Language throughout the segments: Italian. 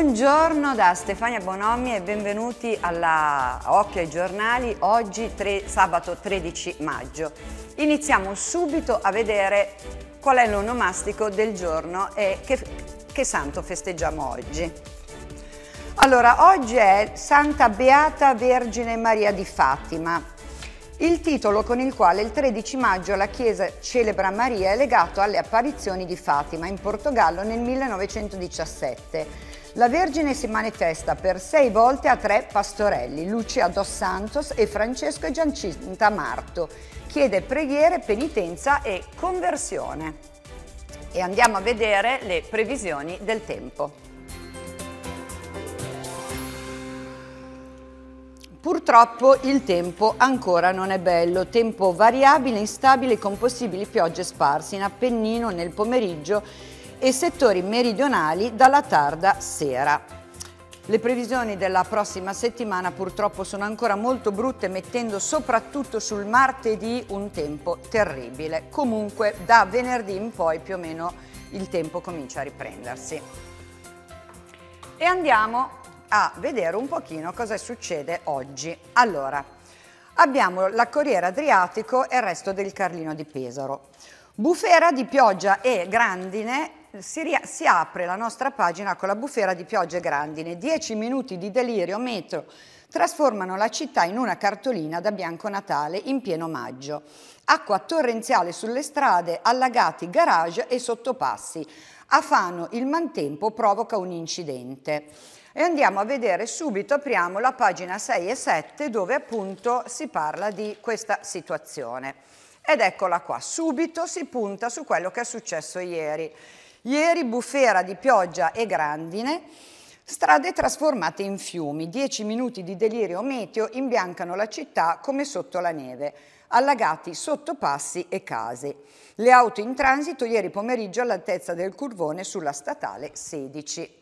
Buongiorno da Stefania Bonomi e benvenuti alla Occhio ai giornali oggi tre, sabato 13 maggio. Iniziamo subito a vedere qual è l'onomastico del giorno e che, che santo festeggiamo oggi. Allora, oggi è Santa Beata Vergine Maria di Fatima, il titolo con il quale il 13 maggio la Chiesa celebra Maria è legato alle apparizioni di Fatima in Portogallo nel 1917 la Vergine si manifesta per sei volte a tre pastorelli, Lucia dos Santos e Francesco e Giancinta Marto. Chiede preghiere, penitenza e conversione. E andiamo a vedere le previsioni del tempo. Purtroppo il tempo ancora non è bello, tempo variabile, instabile con possibili piogge sparse in Appennino nel pomeriggio e settori meridionali dalla tarda sera. Le previsioni della prossima settimana purtroppo sono ancora molto brutte mettendo soprattutto sul martedì un tempo terribile. Comunque da venerdì in poi più o meno il tempo comincia a riprendersi. E andiamo a vedere un pochino cosa succede oggi. Allora, abbiamo la Corriera Adriatico e il resto del Carlino di Pesaro. Bufera di pioggia e grandine si, si, apre la nostra pagina con la bufera di piogge grandine. Dieci minuti di delirio metro trasformano la città in una cartolina da Bianco Natale in pieno maggio. Acqua torrenziale sulle strade, allagati garage e sottopassi. A Fano il mantempo provoca un incidente. E andiamo a vedere subito, apriamo la pagina 6 e 7 dove appunto si parla di questa situazione. Ed eccola qua, subito si punta su quello che è successo ieri. Ieri bufera di pioggia e grandine, strade trasformate in fiumi, dieci minuti di delirio meteo imbiancano la città come sotto la neve allagati sottopassi e case. Le auto in transito ieri pomeriggio all'altezza del curvone sulla statale 16.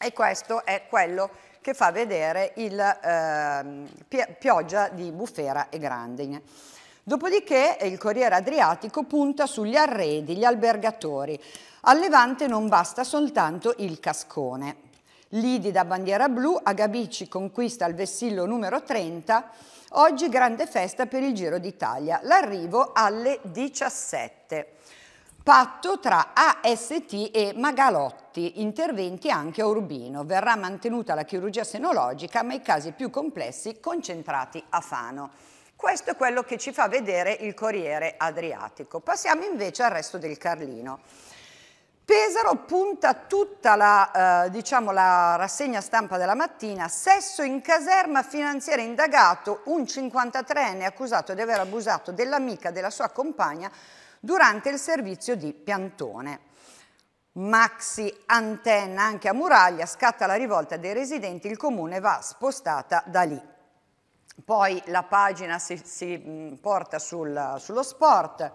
E questo è quello che fa vedere il eh, pioggia di bufera e grandine. Dopodiché eh, il Corriere Adriatico punta sugli arredi, gli albergatori. Al Levante non basta soltanto il cascone. Lidi da bandiera blu, Agabici conquista il vessillo numero 30, oggi grande festa per il Giro d'Italia, l'arrivo alle 17. Patto tra AST e Magalotti, interventi anche a Urbino. Verrà mantenuta la chirurgia senologica, ma i casi più complessi concentrati a Fano. Questo è quello che ci fa vedere il Corriere Adriatico. Passiamo invece al resto del Carlino. Pesaro punta tutta la, eh, diciamo, la, rassegna stampa della mattina, sesso in caserma, finanziere indagato, un 53enne accusato di aver abusato dell'amica della sua compagna durante il servizio di piantone. Maxi antenna anche a muraglia, scatta la rivolta dei residenti, il comune va spostata da lì poi la pagina si, si mm, porta sul, sullo sport.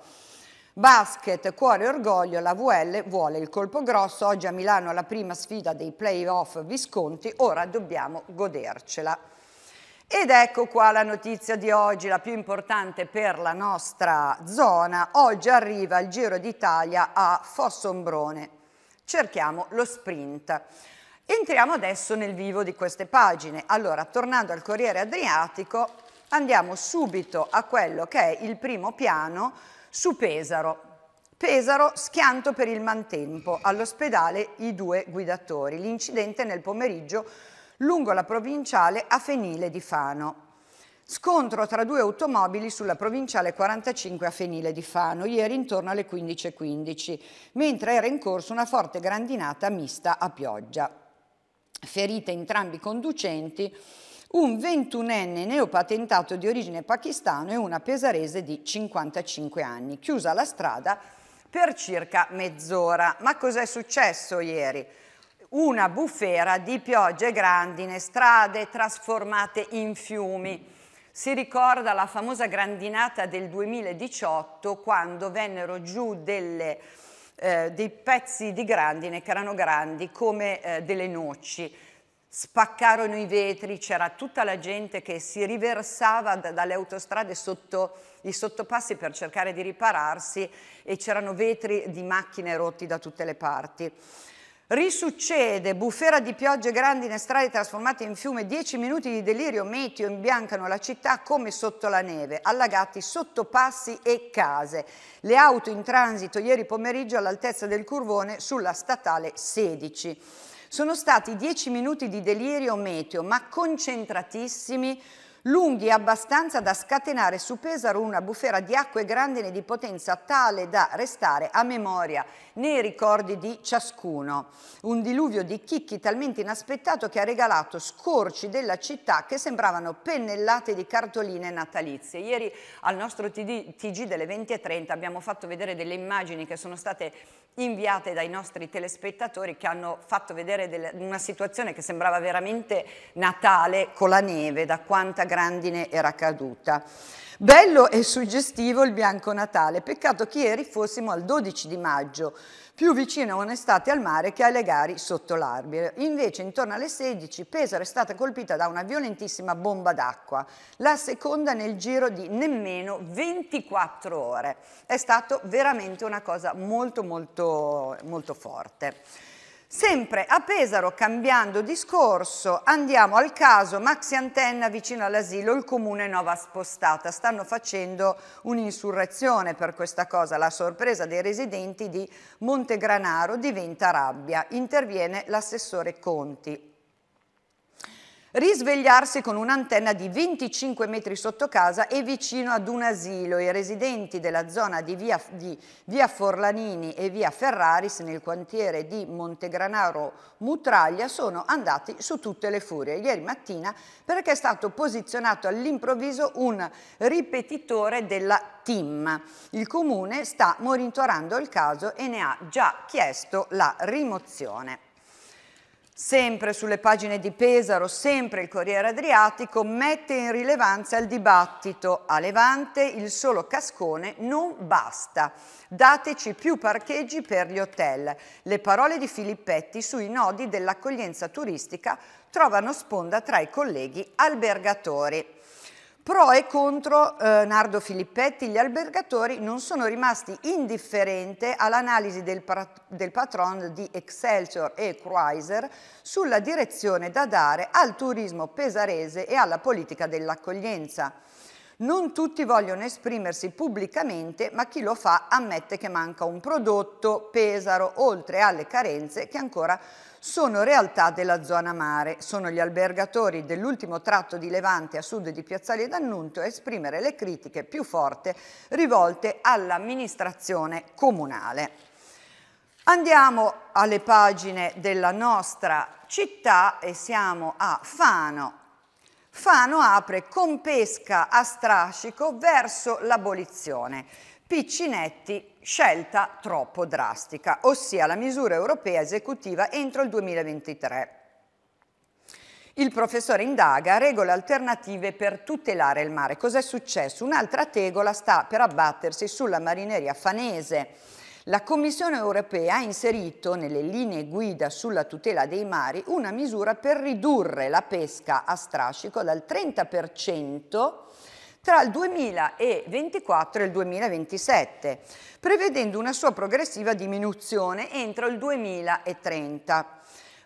Basket, cuore e orgoglio, la VL vuole il colpo grosso, oggi a Milano la prima sfida dei playoff Visconti, ora dobbiamo godercela. Ed ecco qua la notizia di oggi, la più importante per la nostra zona, oggi arriva il Giro d'Italia a Fossombrone, cerchiamo lo sprint. Entriamo adesso nel vivo di queste pagine. Allora, tornando al Corriere Adriatico, andiamo subito a quello che è il primo piano su Pesaro. Pesaro, schianto per il mantempo, all'ospedale i due guidatori. L'incidente nel pomeriggio lungo la provinciale a Fenile di Fano. Scontro tra due automobili sulla provinciale 45 a Fenile di Fano, ieri intorno alle 15.15, mentre era in corso una forte grandinata mista a pioggia ferite entrambi i conducenti, un 21enne neopatentato di origine pakistano e una pesarese di 55 anni, chiusa la strada per circa mezz'ora. Ma cos'è successo ieri? Una bufera di piogge grandine, strade trasformate in fiumi. Si ricorda la famosa grandinata del 2018 quando vennero giù delle eh, dei pezzi di grandine che erano grandi come eh, delle noci. Spaccarono i vetri, c'era tutta la gente che si riversava da, dalle autostrade sotto i sottopassi per cercare di ripararsi e c'erano vetri di macchine rotti da tutte le parti. Risuccede, bufera di piogge grandi in strade trasformate in fiume, dieci minuti di delirio meteo imbiancano la città come sotto la neve, allagati sottopassi e case. Le auto in transito ieri pomeriggio all'altezza del curvone sulla statale 16. Sono stati dieci minuti di delirio meteo, ma concentratissimi lunghi abbastanza da scatenare su Pesaro una bufera di acque grandine di potenza tale da restare a memoria nei ricordi di ciascuno. Un diluvio di chicchi talmente inaspettato che ha regalato scorci della città che sembravano pennellate di cartoline natalizie. Ieri al nostro TG delle 20.30 abbiamo fatto vedere delle immagini che sono state inviate dai nostri telespettatori che hanno fatto vedere delle, una situazione che sembrava veramente natale con la neve, da quanta grandine era caduta. Bello e suggestivo il bianco Natale, peccato che ieri fossimo al 12 di maggio, più vicino a un'estate al mare che alle gare sotto l'arbitro. Invece intorno alle 16 Pesaro è stata colpita da una violentissima bomba d'acqua, la seconda nel giro di nemmeno 24 ore. È stata veramente una cosa molto molto molto forte. Sempre a Pesaro, cambiando discorso, andiamo al caso Maxi Antenna vicino all'asilo, il comune Nova Spostata. Stanno facendo un'insurrezione per questa cosa. La sorpresa dei residenti di Montegranaro diventa rabbia. Interviene l'assessore Conti risvegliarsi con un'antenna di 25 metri sotto casa e vicino ad un asilo. I residenti della zona di via, di via Forlanini e via Ferraris nel quartiere di Montegranaro Mutraglia sono andati su tutte le furie ieri mattina perché è stato posizionato all'improvviso un ripetitore della TIM. Il comune sta monitorando il caso e ne ha già chiesto la rimozione sempre sulle pagine di Pesaro, sempre il Corriere Adriatico, mette in rilevanza il dibattito. A Levante il solo cascone non basta. Dateci più parcheggi per gli hotel. Le parole di Filippetti sui nodi dell'accoglienza turistica trovano sponda tra i colleghi albergatori. Pro e contro eh, Nardo Filippetti, gli albergatori non sono rimasti indifferenti all'analisi del, del patron di Excelsior e Chrysler sulla direzione da dare al turismo pesarese e alla politica dell'accoglienza. Non tutti vogliono esprimersi pubblicamente, ma chi lo fa ammette che manca un prodotto Pesaro, oltre alle carenze che ancora sono realtà della zona mare. Sono gli albergatori dell'ultimo tratto di Levante a sud di Piazzale D'Annunto a esprimere le critiche più forti rivolte all'amministrazione comunale. Andiamo alle pagine della nostra città e siamo a Fano, Fano apre con pesca a strascico verso l'abolizione. Piccinetti scelta troppo drastica, ossia la misura europea esecutiva entro il 2023. Il professore indaga regole alternative per tutelare il mare. Cos'è successo? Un'altra tegola sta per abbattersi sulla marineria fanese la Commissione europea ha inserito nelle linee guida sulla tutela dei mari una misura per ridurre la pesca a strascico dal 30% tra il 2024 e il 2027, prevedendo una sua progressiva diminuzione entro il 2030.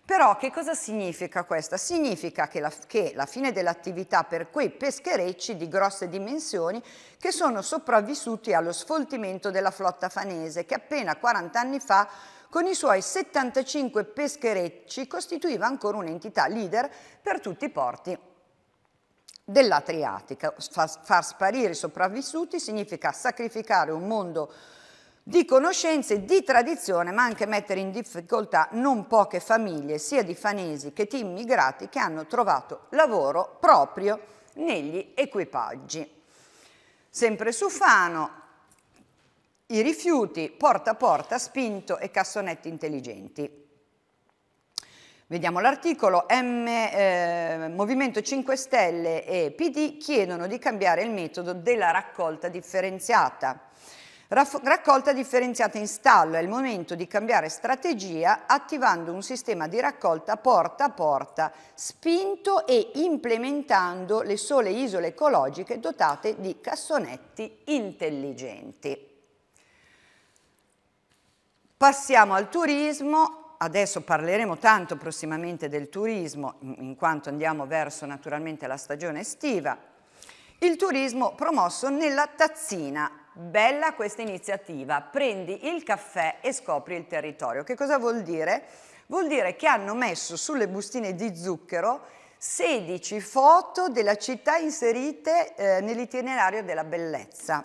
Però che cosa significa questa? Significa che la, che la fine dell'attività per quei pescherecci di grosse dimensioni che sono sopravvissuti allo sfoltimento della flotta fanese che appena 40 anni fa con i suoi 75 pescherecci costituiva ancora un'entità leader per tutti i porti dell'Adriatica. Far sparire i sopravvissuti significa sacrificare un mondo di conoscenze, di tradizione, ma anche mettere in difficoltà non poche famiglie, sia di fanesi che di immigrati, che hanno trovato lavoro proprio negli equipaggi. Sempre su Fano, i rifiuti porta a porta spinto e cassonetti intelligenti. Vediamo l'articolo, eh, Movimento 5 Stelle e PD chiedono di cambiare il metodo della raccolta differenziata raccolta differenziata in stallo, è il momento di cambiare strategia attivando un sistema di raccolta porta a porta, spinto e implementando le sole isole ecologiche dotate di cassonetti intelligenti. Passiamo al turismo, adesso parleremo tanto prossimamente del turismo, in quanto andiamo verso naturalmente la stagione estiva, il turismo promosso nella tazzina bella questa iniziativa, prendi il caffè e scopri il territorio. Che cosa vuol dire? Vuol dire che hanno messo sulle bustine di zucchero 16 foto della città inserite eh, nell'itinerario della bellezza.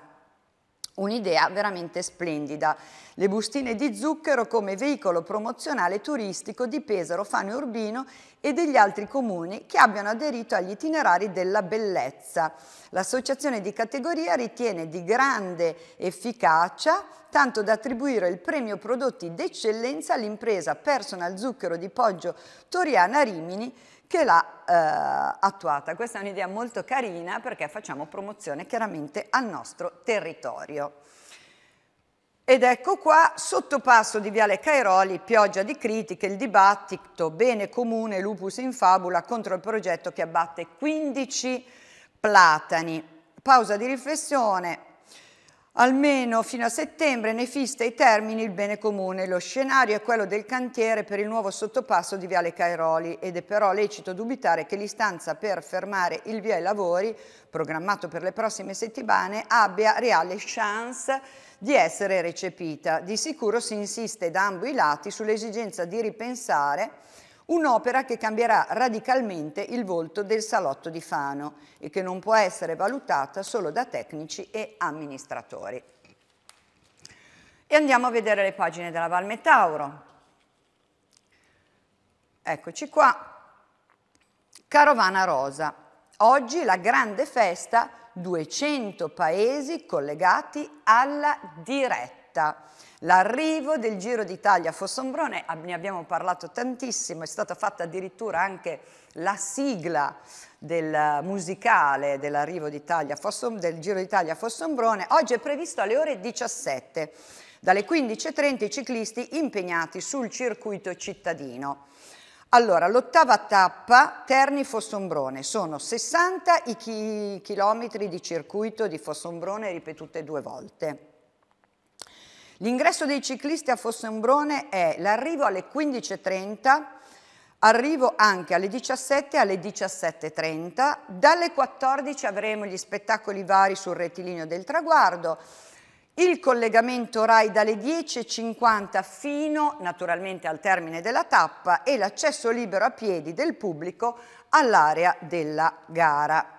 Un'idea veramente splendida. Le bustine di zucchero come veicolo promozionale turistico di Pesaro, Fano e Urbino e degli altri comuni che abbiano aderito agli itinerari della bellezza. L'associazione di categoria ritiene di grande efficacia tanto da attribuire il premio prodotti d'eccellenza all'impresa Personal Zucchero di Poggio Toriana Rimini che l'ha eh, attuata. Questa è un'idea molto carina perché facciamo promozione chiaramente al nostro territorio. Ed ecco qua, sottopasso di Viale Cairoli, pioggia di critiche, il dibattito, bene comune, lupus in fabula contro il progetto che abbatte 15 platani. Pausa di riflessione, almeno fino a settembre ne fissa i termini il bene comune. Lo scenario è quello del cantiere per il nuovo sottopasso di Viale Cairoli ed è però lecito dubitare che l'istanza per fermare il via ai lavori, programmato per le prossime settimane, abbia reale chance di essere recepita. Di sicuro si insiste da ambo i lati sull'esigenza di ripensare Un'opera che cambierà radicalmente il volto del salotto di Fano e che non può essere valutata solo da tecnici e amministratori. E andiamo a vedere le pagine della Valmetauro. Eccoci qua. Carovana Rosa. Oggi la grande festa, 200 paesi collegati alla diretta. L'arrivo del Giro d'Italia a Fossombrone, ah, ne abbiamo parlato tantissimo, è stata fatta addirittura anche la sigla del musicale dell'arrivo del Giro d'Italia a Fossombrone. Oggi è previsto alle ore 17, dalle 15.30 i ciclisti impegnati sul circuito cittadino. Allora, l'ottava tappa Terni-Fossombrone, sono 60 i chilometri di circuito di Fossombrone ripetute due volte. L'ingresso dei ciclisti a Fossombrone è l'arrivo alle 15.30, arrivo anche alle 17 alle 17.30, dalle 14 avremo gli spettacoli vari sul rettilineo del traguardo, il collegamento RAI dalle 10.50 fino naturalmente al termine della tappa e l'accesso libero a piedi del pubblico all'area della gara.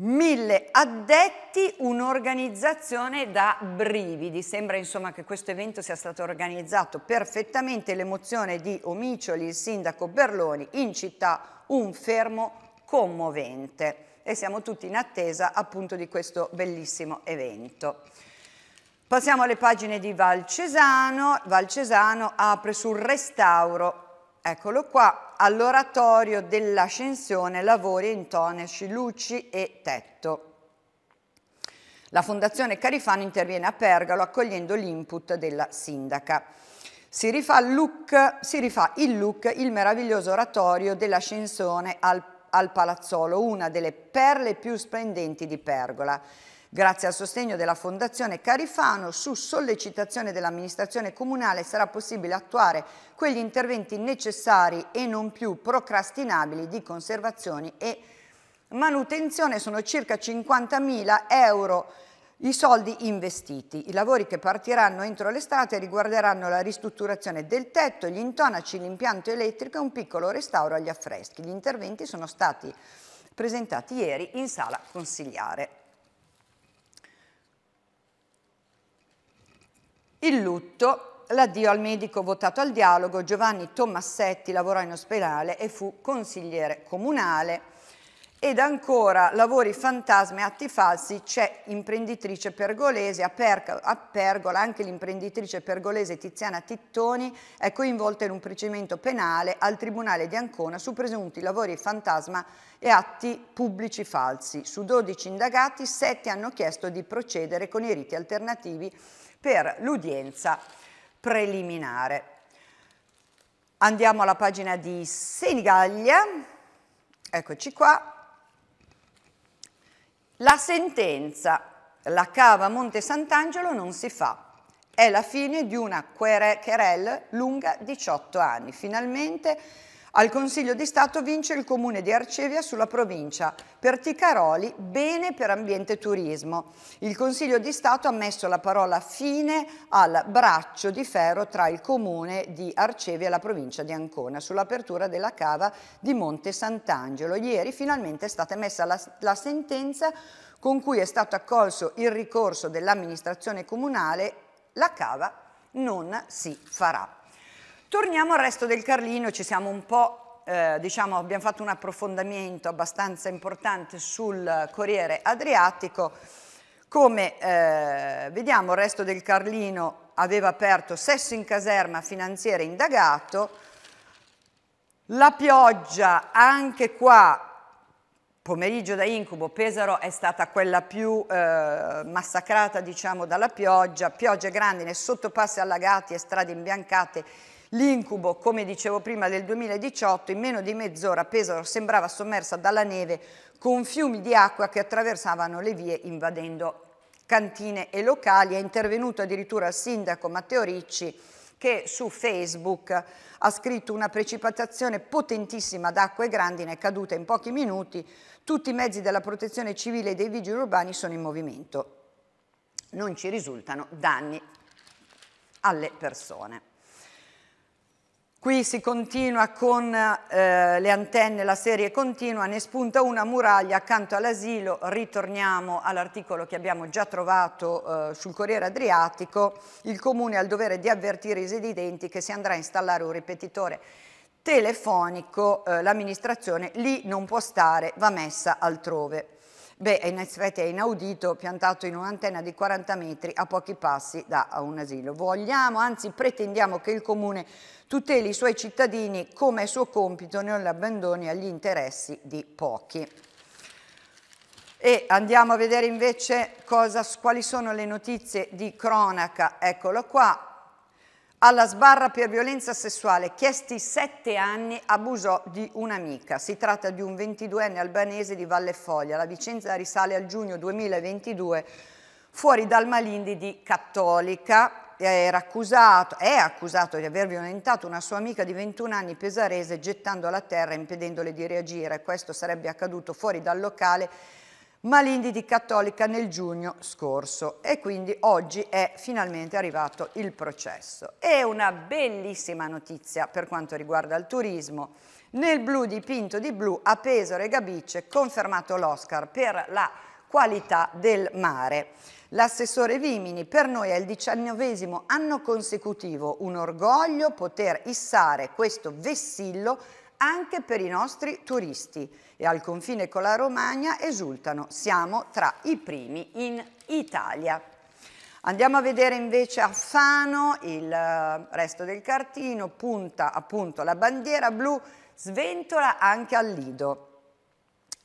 Mille addetti, un'organizzazione da brividi. Sembra insomma che questo evento sia stato organizzato perfettamente. L'emozione di Omicioli, il sindaco Berloni, in città un fermo commovente. E siamo tutti in attesa appunto di questo bellissimo evento. Passiamo alle pagine di Valcesano. Valcesano apre sul restauro Eccolo qua, all'oratorio dell'Ascensione lavori in tonaci, luci e tetto. La Fondazione Carifano interviene a Pergalo accogliendo l'input della sindaca. Si rifà, look, si rifà, il look, il meraviglioso oratorio dell'Ascensione al, al Palazzolo, una delle perle più splendenti di Pergola. Grazie al sostegno della Fondazione Carifano, su sollecitazione dell'amministrazione comunale sarà possibile attuare quegli interventi necessari e non più procrastinabili di conservazione e manutenzione. Sono circa 50.000 euro i soldi investiti. I lavori che partiranno entro l'estate riguarderanno la ristrutturazione del tetto, gli intonaci, l'impianto elettrico e un piccolo restauro agli affreschi. Gli interventi sono stati presentati ieri in sala consigliare. Il lutto, l'addio al medico votato al dialogo, Giovanni Tommassetti lavorò in ospedale e fu consigliere comunale. Ed ancora lavori fantasma e atti falsi, c'è imprenditrice pergolese, a, Perca, a Pergola anche l'imprenditrice pergolese Tiziana Tittoni è coinvolta in un procedimento penale al Tribunale di Ancona su presunti lavori fantasma e atti pubblici falsi. Su 12 indagati, 7 hanno chiesto di procedere con i riti alternativi per l'udienza preliminare. Andiamo alla pagina di Senigallia, eccoci qua. La sentenza, la cava Monte Sant'Angelo non si fa. È la fine di una querelle lunga 18 anni. Finalmente al Consiglio di Stato vince il Comune di Arcevia sulla provincia. Per Ticaroli, bene per ambiente e turismo. Il Consiglio di Stato ha messo la parola fine al braccio di ferro tra il Comune di Arcevia e la provincia di Ancona sull'apertura della cava di Monte Sant'Angelo. Ieri finalmente è stata emessa la, la sentenza con cui è stato accolto il ricorso dell'amministrazione comunale, la cava non si farà. Torniamo al resto del Carlino, ci siamo un po', eh, diciamo, abbiamo fatto un approfondimento abbastanza importante sul Corriere Adriatico, come eh, vediamo il resto del Carlino aveva aperto sesso in caserma, finanziere indagato, la pioggia anche qua pomeriggio da incubo, Pesaro è stata quella più eh, massacrata diciamo, dalla pioggia, piogge grandine, sottopasse allagati e strade imbiancate L'incubo, come dicevo prima, del 2018 in meno di mezz'ora Pesaro sembrava sommersa dalla neve con fiumi di acqua che attraversavano le vie invadendo cantine e locali. È intervenuto addirittura il sindaco Matteo Ricci che su Facebook ha scritto una precipitazione potentissima d'acqua e grandine caduta in pochi minuti, tutti i mezzi della protezione civile e dei vigili urbani sono in movimento. Non ci risultano danni alle persone. Qui si continua con eh, le antenne, la serie continua, ne spunta una muraglia accanto all'asilo, ritorniamo all'articolo che abbiamo già trovato eh, sul Corriere Adriatico, il Comune ha il dovere di avvertire i residenti che si andrà a installare un ripetitore telefonico, eh, l'amministrazione lì non può stare, va messa altrove. Beh, in effetti è inaudito, piantato in un'antenna di 40 metri a pochi passi da un asilo. Vogliamo, anzi pretendiamo che il Comune tuteli i suoi cittadini come è suo compito, non li abbandoni agli interessi di pochi. E andiamo a vedere invece cosa, quali sono le notizie di cronaca. Eccolo qua, alla sbarra per violenza sessuale, chiesti sette anni, abusò di un'amica. Si tratta di un 22enne albanese di Valle Foglia. La vicenda risale al giugno 2022 fuori dal Malindi di Cattolica. Era accusato, è accusato di aver violentato una sua amica di 21 anni pesarese gettandola a terra e impedendole di reagire. Questo sarebbe accaduto fuori dal locale Malindi di Cattolica nel giugno scorso e quindi oggi è finalmente arrivato il processo. È una bellissima notizia per quanto riguarda il turismo. Nel blu dipinto di blu a Pesaro e Gabice confermato l'Oscar per la qualità del mare. L'assessore Vimini per noi è il diciannovesimo anno consecutivo, un orgoglio poter issare questo vessillo anche per i nostri turisti e al confine con la Romagna esultano, siamo tra i primi in Italia. Andiamo a vedere invece a Fano il eh, resto del cartino, punta appunto la bandiera blu, sventola anche al Lido.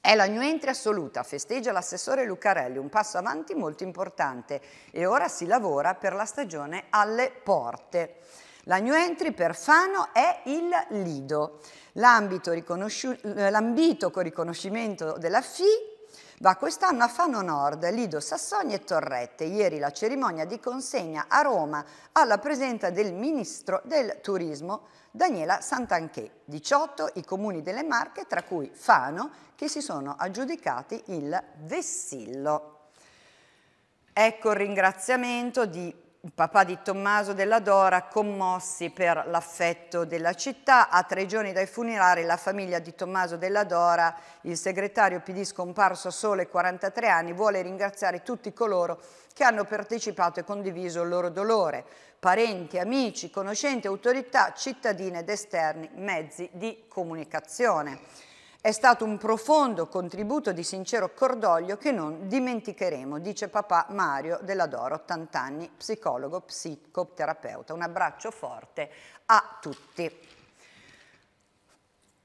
È la new entry assoluta, festeggia l'assessore Lucarelli, un passo avanti molto importante e ora si lavora per la stagione alle porte. La new entry per Fano è il Lido. L'ambito, riconosci- con riconoscimento della FI va quest'anno a Fano Nord, Lido, Sassoni e Torrette. Ieri la cerimonia di consegna a Roma alla presenza del Ministro del Turismo Daniela Santanché. 18 i comuni delle Marche, tra cui Fano, che si sono aggiudicati il vessillo. Ecco il ringraziamento di papà di Tommaso della Dora, commossi per l'affetto della città. A tre giorni dai funerali la famiglia di Tommaso della Dora, il segretario PD scomparso a sole 43 anni, vuole ringraziare tutti coloro che hanno partecipato e condiviso il loro dolore, parenti, amici, conoscenti, autorità, cittadine ed esterni mezzi di comunicazione. È stato un profondo contributo di sincero cordoglio che non dimenticheremo, dice papà Mario Della Doro, 80 anni, psicologo, psicoterapeuta. Un abbraccio forte a tutti.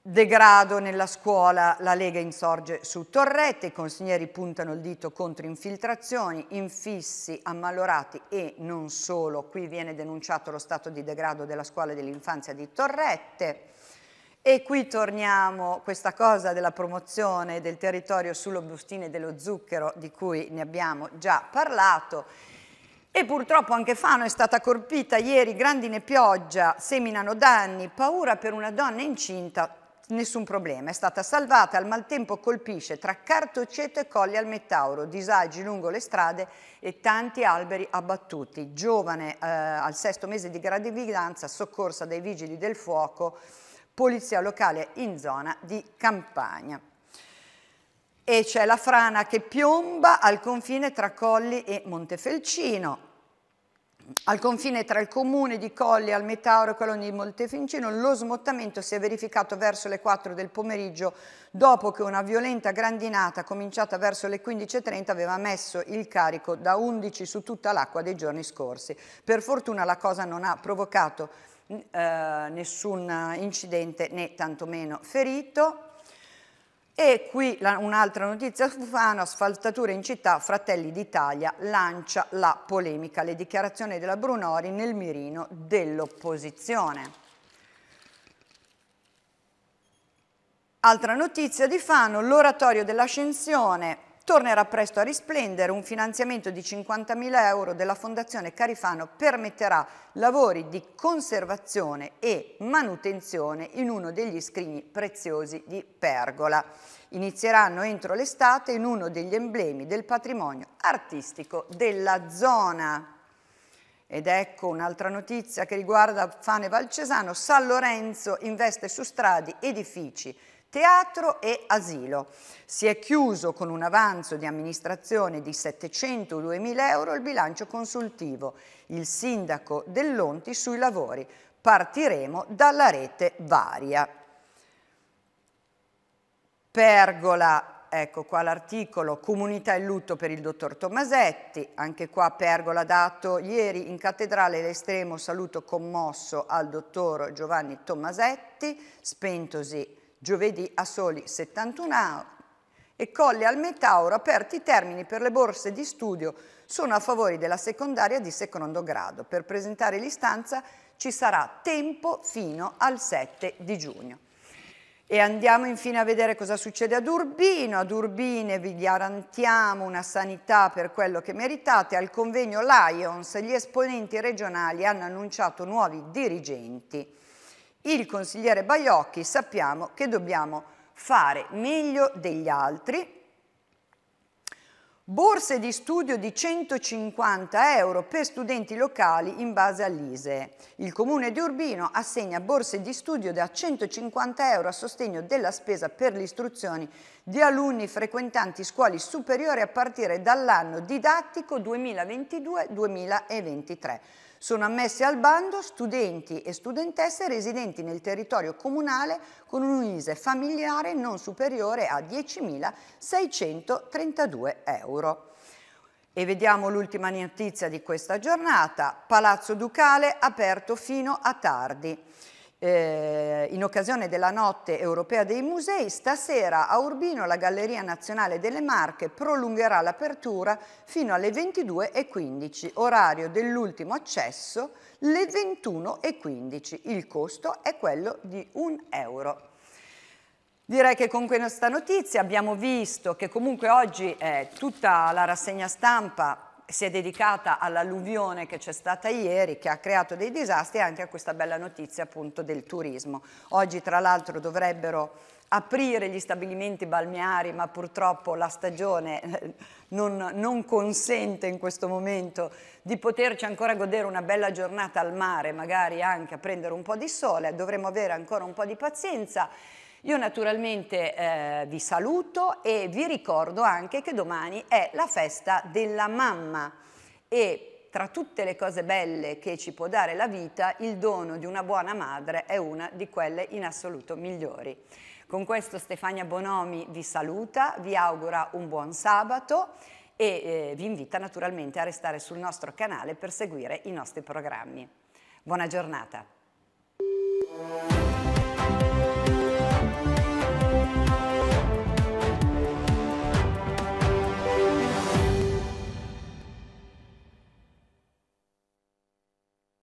Degrado nella scuola, la Lega insorge su Torrette, i consiglieri puntano il dito contro infiltrazioni, infissi, ammalorati e non solo. Qui viene denunciato lo stato di degrado della scuola dell'infanzia di Torrette. E qui torniamo a questa cosa della promozione del territorio sulle bustine dello zucchero di cui ne abbiamo già parlato. E purtroppo anche Fano è stata colpita ieri, grandine pioggia, seminano danni, paura per una donna incinta, nessun problema, è stata salvata, al maltempo colpisce tra Cartoceto e Colli al Metauro, disagi lungo le strade e tanti alberi abbattuti. Giovane eh, al sesto mese di gravidanza, soccorsa dai vigili del fuoco, polizia locale in zona di campagna. E c'è la frana che piomba al confine tra Colli e Montefelcino. Al confine tra il comune di Colli al Metauro e quello di Montefelcino, lo smottamento si è verificato verso le 4 del pomeriggio dopo che una violenta grandinata cominciata verso le 15.30 aveva messo il carico da 11 su tutta l'acqua dei giorni scorsi. Per fortuna la cosa non ha provocato eh, nessun incidente né tantomeno ferito. E qui un'altra notizia stufana, sfaltature in città, Fratelli d'Italia lancia la polemica, le dichiarazioni della Brunori nel mirino dell'opposizione. Altra notizia di Fano, l'oratorio dell'ascensione tornerà presto a risplendere, un finanziamento di 50.000 euro della Fondazione Carifano permetterà lavori di conservazione e manutenzione in uno degli scrigni preziosi di Pergola. Inizieranno entro l'estate in uno degli emblemi del patrimonio artistico della zona. Ed ecco un'altra notizia che riguarda Fane Valcesano, San Lorenzo investe su stradi, edifici, teatro e asilo. Si è chiuso con un avanzo di amministrazione di 702.000 euro il bilancio consultivo. Il sindaco dell'Onti sui lavori. Partiremo dalla rete varia. Pergola ecco qua l'articolo Comunità e lutto per il dottor Tomasetti, anche qua Pergola ha dato ieri in cattedrale l'estremo saluto commosso al dottor Giovanni Tomasetti, spentosi giovedì a soli 71 euro e Colle al Metauro aperti i termini per le borse di studio sono a favore della secondaria di secondo grado. Per presentare l'istanza ci sarà tempo fino al 7 di giugno. E andiamo infine a vedere cosa succede ad Urbino. Ad Urbine vi garantiamo una sanità per quello che meritate. Al convegno Lions gli esponenti regionali hanno annunciato nuovi dirigenti il consigliere Baiocchi sappiamo che dobbiamo fare meglio degli altri, borse di studio di 150 euro per studenti locali in base all'ISEE. Il comune di Urbino assegna borse di studio da 150 euro a sostegno della spesa per le istruzioni di alunni frequentanti scuole superiori a partire dall'anno didattico 2022-2023. Sono ammessi al bando studenti e studentesse residenti nel territorio comunale con un ISE familiare non superiore a 10.632 euro. E vediamo l'ultima notizia di questa giornata. Palazzo Ducale aperto fino a tardi eh, in occasione della notte europea dei musei, stasera a Urbino la Galleria Nazionale delle Marche prolungherà l'apertura fino alle 22.15, orario dell'ultimo accesso, le 21.15. Il costo è quello di un euro. Direi che con questa notizia abbiamo visto che comunque oggi eh, tutta la rassegna stampa si è dedicata all'alluvione che c'è stata ieri, che ha creato dei disastri, e anche a questa bella notizia appunto del turismo. Oggi tra l'altro dovrebbero aprire gli stabilimenti balneari, ma purtroppo la stagione eh, non, non, consente in questo momento di poterci ancora godere una bella giornata al mare, magari anche a prendere un po' di sole, dovremo avere ancora un po' di pazienza. Io naturalmente eh, vi saluto e vi ricordo anche che domani è la festa della mamma e tra tutte le cose belle che ci può dare la vita, il dono di una buona madre è una di quelle in assoluto migliori. Con questo Stefania Bonomi vi saluta, vi augura un buon sabato e eh, vi invita naturalmente a restare sul nostro canale per seguire i nostri programmi. Buona giornata.